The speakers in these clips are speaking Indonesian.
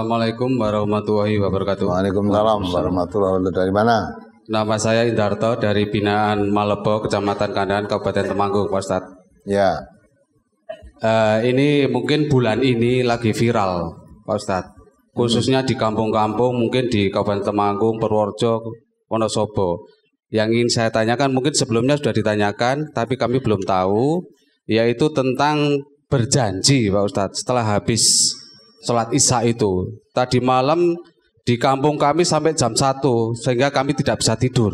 Assalamualaikum warahmatullahi wabarakatuh. Waalaikumsalam warahmatullahi wabarakatuh. Dari mana? Nama saya Indarto dari binaan Malebo, Kecamatan Kandahan, Kabupaten Temanggung, Pak Ustaz. Ya. Uh, ini mungkin bulan ini lagi viral, Pak Ustaz. Hmm. Khususnya di kampung-kampung, mungkin di Kabupaten Temanggung, Purworejo, Wonosobo. Yang ingin saya tanyakan mungkin sebelumnya sudah ditanyakan, tapi kami belum tahu, yaitu tentang berjanji, Pak Ustadz. Setelah habis sholat isya itu. Tadi malam di kampung kami sampai jam 1 sehingga kami tidak bisa tidur.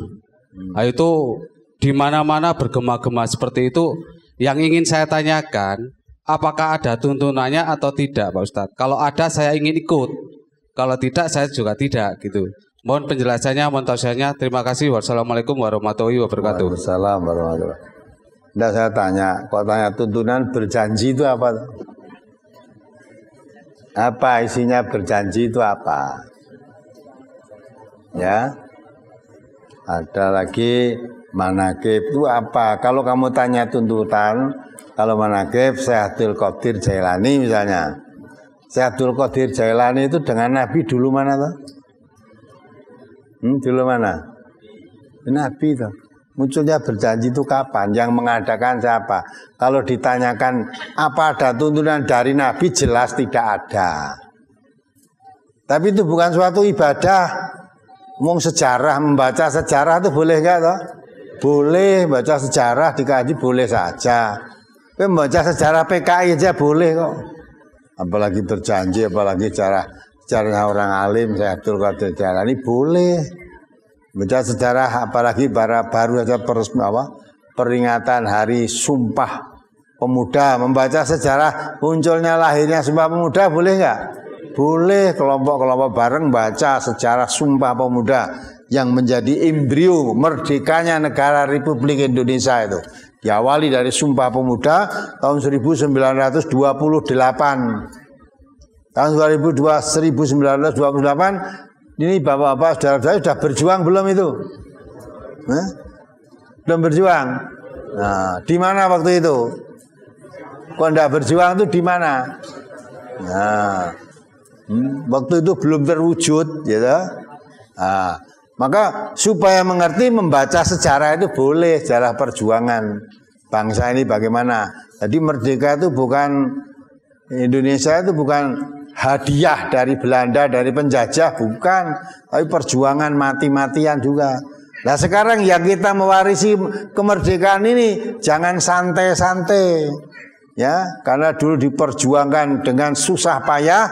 Nah, itu di mana-mana bergema-gema seperti itu. Yang ingin saya tanyakan, apakah ada tuntunannya atau tidak, Pak Ustadz? Kalau ada, saya ingin ikut. Kalau tidak, saya juga tidak, gitu. Mohon penjelasannya, mohon tausiahnya. Terima kasih. Wassalamualaikum warahmatullahi wabarakatuh. Waalaikumsalam warahmatullahi wabarakatuh. Tidak saya tanya, kalau tanya tuntunan berjanji itu apa? Apa isinya berjanji itu apa? Ya. Ada lagi manakib itu apa? Kalau kamu tanya tuntutan, kalau manakib Syahdul Qadir Jailani misalnya. Syahdul Qadir Jailani itu dengan Nabi dulu mana tuh? Hmm, dulu mana? Nabi tuh. Munculnya berjanji itu kapan? Yang mengadakan siapa? Kalau ditanyakan apa ada tuntunan dari Nabi jelas tidak ada. Tapi itu bukan suatu ibadah. Mung sejarah membaca sejarah itu boleh nggak toh? Boleh baca sejarah dikaji boleh saja. Tapi membaca sejarah PKI aja boleh kok. Apalagi berjanji, apalagi cara cara orang alim saya Abdul Qadir Jalani boleh. Baca sejarah apalagi para baru saja per, apa, peringatan hari Sumpah Pemuda. Membaca sejarah munculnya lahirnya Sumpah Pemuda boleh nggak? Boleh kelompok-kelompok bareng baca sejarah Sumpah Pemuda yang menjadi embrio merdekanya negara Republik Indonesia itu. Diawali dari Sumpah Pemuda tahun 1928. Tahun 2002, 1928 ini bapak-bapak saudara-saudara sudah berjuang belum itu? Hah? Belum berjuang. Nah, di mana waktu itu? Kalau tidak berjuang itu di mana? Nah, hmm, waktu itu belum terwujud, gitu. Nah, maka supaya mengerti membaca sejarah itu boleh sejarah perjuangan bangsa ini bagaimana. Jadi merdeka itu bukan Indonesia itu bukan hadiah dari Belanda, dari penjajah, bukan. Tapi perjuangan mati-matian juga. Nah sekarang ya kita mewarisi kemerdekaan ini jangan santai-santai. Ya, karena dulu diperjuangkan dengan susah payah.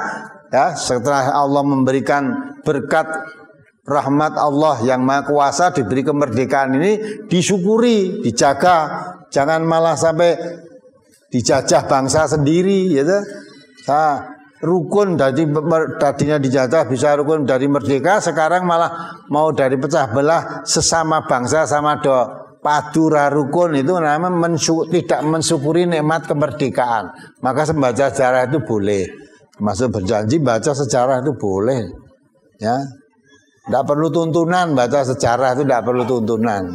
Ya, setelah Allah memberikan berkat rahmat Allah yang maha kuasa diberi kemerdekaan ini disyukuri, dijaga, jangan malah sampai dijajah bangsa sendiri, ya. Nah, rukun dari tadinya dijajah bisa rukun dari merdeka sekarang malah mau dari pecah belah sesama bangsa sama do padura rukun itu namanya mensu, tidak mensyukuri nikmat kemerdekaan maka membaca sejarah itu boleh masuk berjanji baca sejarah itu boleh ya tidak perlu tuntunan baca sejarah itu tidak perlu tuntunan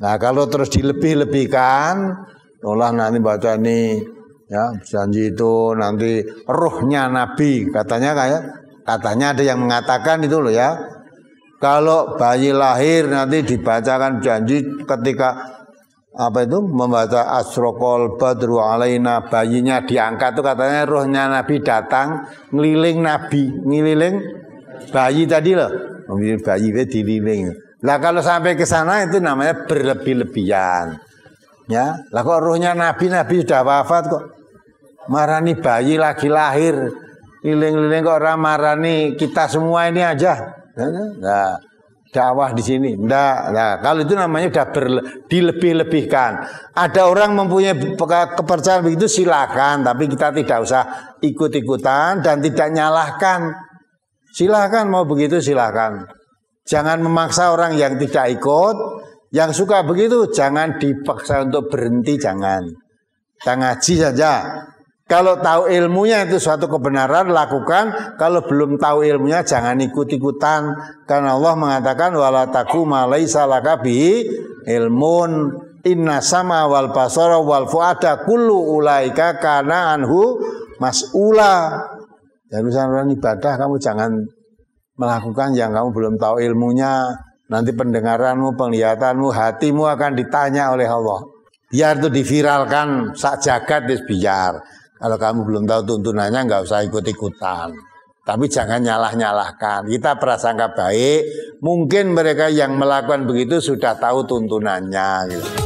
nah kalau terus dilebih-lebihkan olah nanti baca nih ya janji itu nanti ruhnya nabi katanya kayak katanya ada yang mengatakan itu loh ya kalau bayi lahir nanti dibacakan janji ketika apa itu membaca asrokol badru alaina bayinya diangkat tuh katanya rohnya nabi datang ngeliling nabi ngeliling bayi tadi loh bayi itu dililing lah kalau sampai ke sana itu namanya berlebih-lebihan Ya, lah kok ruhnya Nabi Nabi sudah wafat kok. Marani bayi lagi lahir, liling-liling kok orang marani kita semua ini aja. Nah, dakwah di sini. ndak. nah, kalau itu namanya sudah dilebih-lebihkan. Ada orang mempunyai kepercayaan begitu silakan, tapi kita tidak usah ikut-ikutan dan tidak nyalahkan. Silakan mau begitu silakan. Jangan memaksa orang yang tidak ikut, yang suka begitu jangan dipaksa untuk berhenti jangan. Kita ngaji saja. Kalau tahu ilmunya itu suatu kebenaran lakukan, kalau belum tahu ilmunya jangan ikut-ikutan karena Allah mengatakan wala taku malaisa ilmun inna sama wal basara wal fuada kullu ulaika kana anhu mas'ula. Jadi urusan ibadah kamu jangan melakukan yang kamu belum tahu ilmunya, Nanti pendengaranmu, penglihatanmu, hatimu akan ditanya oleh Allah. Biar itu diviralkan sak jagat dis biar. Kalau kamu belum tahu tuntunannya nggak usah ikut-ikutan. Tapi jangan nyalah-nyalahkan. Kita prasangka baik, mungkin mereka yang melakukan begitu sudah tahu tuntunannya gitu.